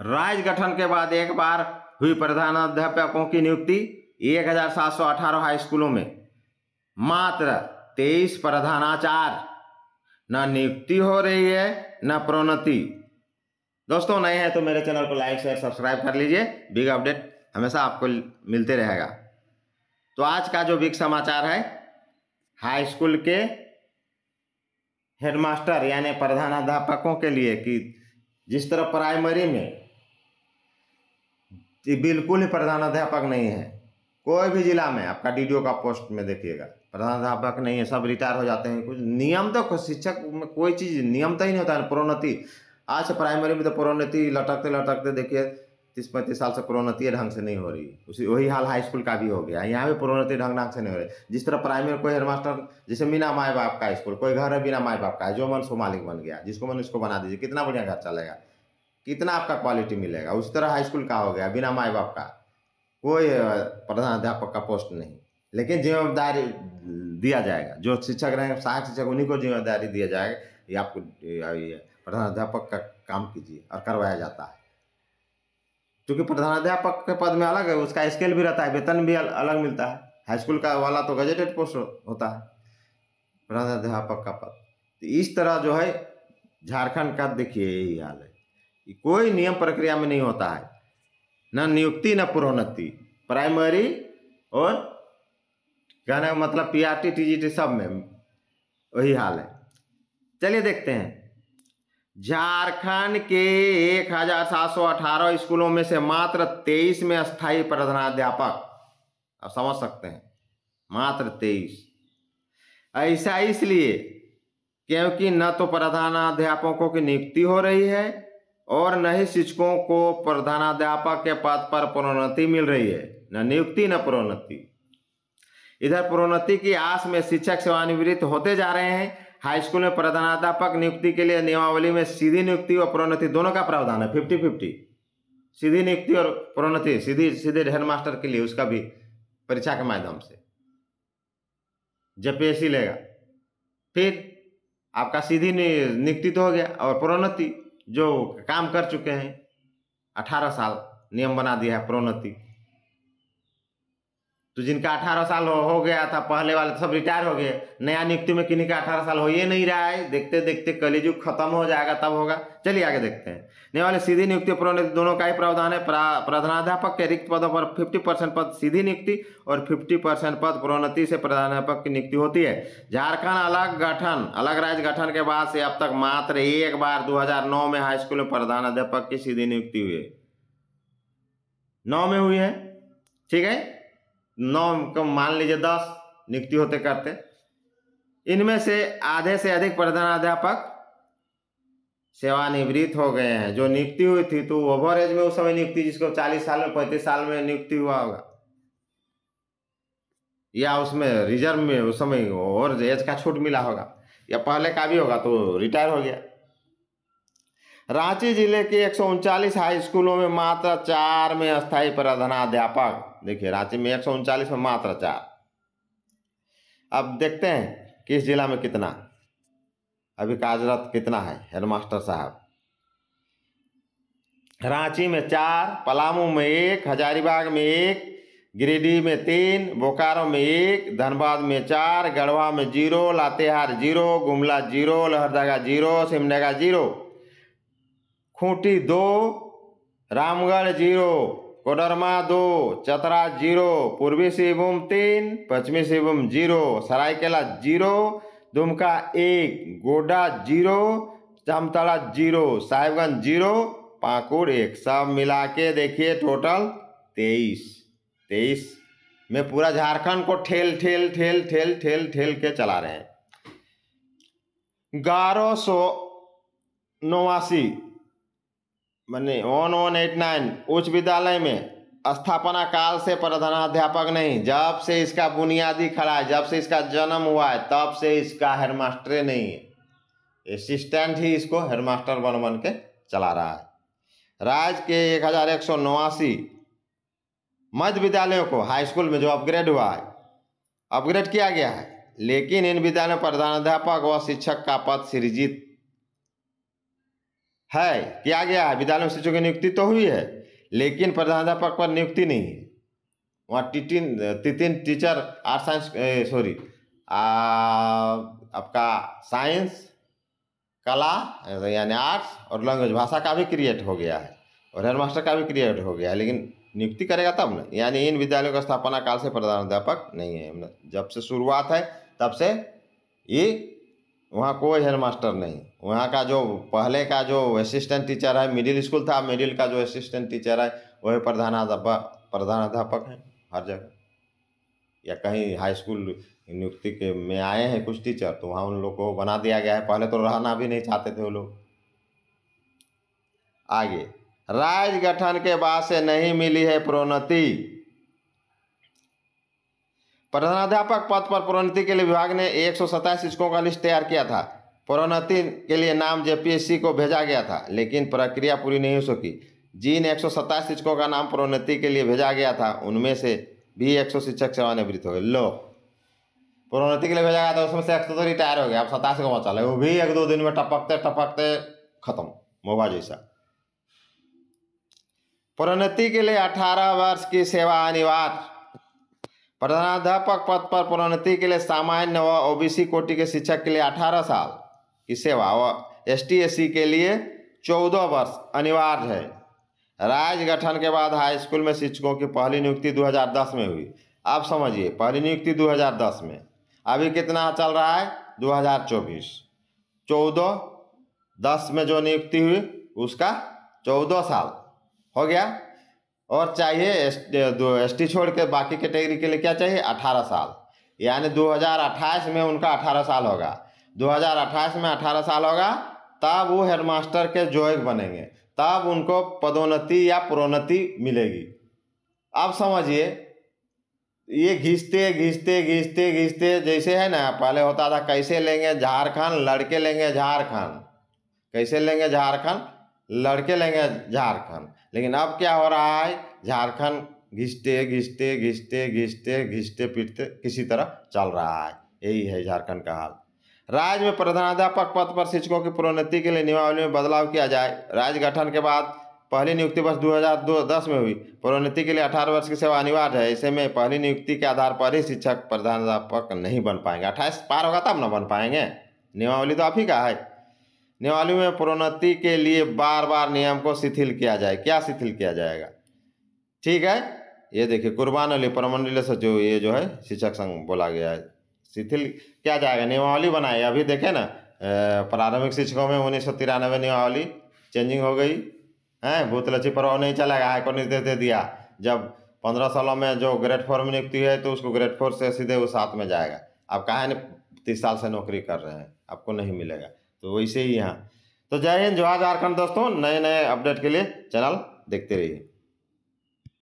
राज्य गठन के बाद एक बार हुई प्रधानाध्यापकों की नियुक्ति 1718 हाई स्कूलों में मात्र 23 प्रधानाचार्य न नियुक्ति हो रही है न प्रोन्नति दोस्तों नए हैं तो मेरे चैनल को लाइक शेयर सब्सक्राइब कर लीजिए बिग अपडेट हमेशा आपको मिलते रहेगा तो आज का जो बिग समाचार है हाई स्कूल के हेडमास्टर यानी प्रधानाध्यापकों के लिए कि जिस तरह प्राइमरी में बिल्कुल ही प्रधानाध्यापक नहीं है कोई भी जिला में आपका डी का पोस्ट में देखिएगा प्रधानाध्यापक नहीं है सब रिटायर हो जाते हैं कुछ नियम तो शिक्षक में कोई चीज़ नियम तो ही नहीं होता है प्रोन्नति आज प्राइमरी में तो प्रोन्नति लटकते लटकते देखिए तीस पैंतीस साल से प्रोन्नति ढंग से नहीं हो रही उसी वही हाल हाई स्कूल का भी हो गया यहाँ भी प्रोन्नति ढंग ढंग से नहीं हो रही जिस तरह प्राइमरी कोई हेडमास्टर जैसे बिना माए बाप का स्कूल कोई घर है बिना माए बाप का है जो मन सो मालिक बन गया जिसको मन उसको बना दीजिए कितना बढ़िया घर चलेगा कितना आपका क्वालिटी मिलेगा उस तरह हाई स्कूल का हो गया बिना माए बाप का कोई प्रधानाध्यापक का पोस्ट नहीं लेकिन जिम्मेदारी दिया जाएगा जो शिक्षक रहेंगे सहायक शिक्षक उन्हीं को जिम्मेदारी दिया जाएगा ये आपको प्रधानाध्यापक का काम कीजिए और करवाया जाता है क्योंकि प्रधानाध्यापक के पद में अलग है उसका स्केल भी रहता है वेतन भी अलग मिलता है हाई स्कूल का वाला तो गजेटेड पोस्ट होता है प्रधानाध्यापक का पद तो इस तरह जो है झारखंड का देखिए यही हाल है कोई नियम प्रक्रिया में नहीं होता है न नियुक्ति न प्रोन्नति प्राइमरी और कहने का मतलब P R T T G T सब में वही हाल है चलिए देखते हैं झारखंड के एक हजार सात सौ अठारह स्कूलों में से मात्र तेईस में स्थायी प्रधानाध्यापक आप समझ सकते हैं मात्र तेईस ऐसा इसलिए क्योंकि न तो प्रधानाध्यापकों की नियुक्ति हो रही है और न ही शिक्षकों को प्रधानाध्यापक के पद पर प्रोन्नति मिल रही है न नियुक्ति न प्रोन्नति इधर प्रोन्नति की आस में शिक्षक सेवानिवृत्त होते जा रहे हैं हाई स्कूल में प्रधानाध्यापक नियुक्ति के लिए नियमावली में सीधी नियुक्ति और प्रोन्नति दोनों का प्रावधान है फिफ्टी फिफ्टी सीधी नियुक्ति और प्रोन्नति सीधी सीधे हेड मास्टर के लिए उसका भी परीक्षा के माध्यम से जेपीएससी लेगा फिर आपका सीधी नियुक्ति तो हो गया और प्रोन्नति जो काम कर चुके हैं अठारह साल नियम बना दिया है प्रोन्नति तो जिनका अठारह साल हो, हो गया था पहले वाले तो सब रिटायर हो गए नया नियुक्ति में किन्हीं का अठारह साल हो ये नहीं रहा है देखते देखते कलिजुग खत्म हो जाएगा तब होगा चलिए आगे देखते हैं नए वाले सीधी नियुक्ति प्रोन्नति दोनों का ही प्रावधान है प्रधानाध्यापक के रिक्त पदों पर फिफ्टी परसेंट पद सीधी नियुक्ति और फिफ्टी परसेंट पद प्रोन्नति से प्रधानाध्यापक की नियुक्ति होती है झारखंड अलग गठन अलग राज्य गठन के बाद से अब तक मात्र एक बार दो में हाई स्कूल में प्रधानाध्यापक की सीधी नियुक्ति हुई है नौ में हुई है ठीक है नौ को मान लीजिए दस नियुक्ति होते करते इनमें से आधे से अधिक प्रधानाध्यापक सेवानिवृत्त हो गए हैं जो नियुक्ति हुई थी तो ओवर एज में उस समय नियुक्ति जिसको चालीस साल में पैंतीस साल में नियुक्ति हुआ होगा या उसमें रिजर्व में उस समय और एज का छूट मिला होगा या पहले का भी होगा तो रिटायर हो गया रांची जिले के एक हाई स्कूलों में मात्र चार में अस्थायी प्रधानाध्यापक देखिए रांची में एक में मात्र चार अब देखते हैं कि इस जिला में कितना अभी काजरत कितना है हेडमास्टर साहब रांची में चार पलामू में एक हजारीबाग में एक गिरिडीह में तीन बोकारो में एक धनबाद में चार गढ़वा में zero Latehar zero Gumla zero Lohardaga zero Simdega zero Khunti दो रामगढ़ जीरो कोडरमा दो चतरा जीरो पूर्वी सिंहभूम तीन पश्चिमी सिंहभूम जीरो सरायकेला जीरो दुमका एक Godda zero Jamtara zero Sahibganj zero Pakur एक सब मिला के देखिए टोटल तेईस तेईस में पूरा झारखंड को ठेल ठेल ठेल ठेल ठेल ठेल के चला रहे हैं ग्यारह सौ नवासी मैंने वन वन एट नाइन उच्च विद्यालय में स्थापना काल से प्रधानाध्यापक नहीं जब से इसका बुनियादी खड़ा है जब से इसका जन्म हुआ है तब से इसका हेडमास्टर नहीं है असिस्टेंट ही इसको हेडमास्टर बन बन के चला रहा है राज्य के एक हज़ार एक सौ नवासी मध्य विद्यालयों को हाई स्कूल में जो अपग्रेड हुआ है अपग्रेड किया गया है लेकिन इन विद्यालयों प्रधानाध्यापक व शिक्षक का पद सृजित है किया गया है विद्यालय में शिक्षकों की नियुक्ति तो हुई है लेकिन प्रधानाध्यापक पर नियुक्ति नहीं है वहाँ टिटिन तितिन टीचर आर्ट साइंस सॉरी आपका साइंस कला यानी आर्ट्स और लैंग्वेज भाषा का भी क्रिएट हो गया है और हेड मास्टर का भी क्रिएट हो गया है लेकिन नियुक्ति करेगा तब ना यानी इन विद्यालयों का स्थापना काल से प्रधानाध्यापक नहीं है जब से शुरुआत है तब से ये वहाँ कोई हेड मास्टर नहीं वहाँ का जो पहले का जो असिस्टेंट टीचर है मिडिल स्कूल था मिडिल का जो असिस्टेंट टीचर है वही प्रधानाध्यापक प्रधानाध्यापक हैं हाँ। हर जगह या कहीं हाई स्कूल नियुक्ति के में आए हैं कुछ टीचर तो वहाँ उन लोग को बना दिया गया है पहले तो रहना भी नहीं चाहते थे वो लोग आगे राज्य गठन के बाद से नहीं मिली है प्रोन्नति प्रधानाध्यापक पद पर प्रोन्नति के लिए विभाग ने एक शिक्षकों का लिस्ट तैयार किया था प्रोन्नति के लिए नाम जेपीएससी को भेजा गया था लेकिन प्रक्रिया पूरी नहीं हो सकी जिन एक शिक्षकों का नाम प्रोन्नति के लिए भेजा गया था उनमें से भी एक शिक्षक सेवानिवृत्त हो गए लो प्रोन्नति के लिए भेजा गया था उसमें से एक तो रिटायर हो गया अब सतासी को बचा ले वो भी एक दो दिन में टपकते टपकते खत्म मोबा जैसा प्रोन्नति के लिए अठारह वर्ष की सेवा अनिवार्य प्रधानाध्यापक पद पर प्रोन्नति के लिए सामान्य व ओबीसी कोटि के शिक्षक के लिए 18 साल की सेवा व एस टी के लिए 14 वर्ष अनिवार्य है राज्य गठन के बाद हाई स्कूल में शिक्षकों की पहली नियुक्ति 2010 में हुई आप समझिए पहली नियुक्ति 2010 में अभी कितना चल रहा है 2024 चौदह दस में जो नियुक्ति हुई उसका चौदह साल हो गया और चाहिए एस दो एस टी छोड़ के बाकी कैटेगरी के लिए क्या चाहिए अठारह साल यानी अट्ठाईस में उनका अठारह साल होगा अट्ठाईस में अठारह साल होगा तब वो हेडमास्टर के जोग बनेंगे तब उनको पदोन्नति या प्रोन्नति मिलेगी अब समझिए ये घिसते घिसते घिसते घिसते जैसे है ना पहले होता था कैसे लेंगे झारखंड लड़के लेंगे झारखंड कैसे लेंगे झारखंड लड़के लेंगे झारखंड लेकिन अब क्या हो रहा है झारखंड घिसते घिसते घिसते घिसते घिसते पीटते किसी तरह चल रहा है यही है झारखंड का हाल राज्य में प्रधानाध्यापक पद पर शिक्षकों की प्रोन्नति के लिए नियमावली में बदलाव किया जाए राज्य गठन के बाद पहली नियुक्ति वर्ष 2010 में हुई प्रोन्नति के लिए 18 वर्ष की सेवा अनिवार्य है ऐसे में पहली नियुक्ति के आधार पर ही शिक्षक प्रधानाध्यापक नहीं बन पाएंगे अट्ठाईस पार होगा तब ना बन पाएंगे नियमावली तो आप ही का है नेवाली में प्रोन्नति के लिए बार बार नियम को शिथिल किया जाए क्या शिथिल किया जाएगा ठीक है ये देखिए कुर्बान अली परमंडल से जो ये जो है शिक्षक संघ बोला गया है शिथिल क्या जाएगा नियमावली बनाए अभी देखें ना प्रारंभिक शिक्षकों में उन्नीस सौ तिरानवे नियमावली चेंजिंग हो गई है भूतलची प्रभाव नहीं चलेगा हाईकोर्ट निर्देश दे दिया जब पंद्रह सालों में जो ग्रेड फोर में नियुक्ति है तो उसको ग्रेड फोर से सीधे वो साथ में जाएगा आप कहा तीस साल से नौकरी कर रहे हैं आपको नहीं मिलेगा तो वैसे ही यहाँ तो जय हिंद जवाहर झारखंड दोस्तों नए नए अपडेट के लिए चैनल देखते रहिए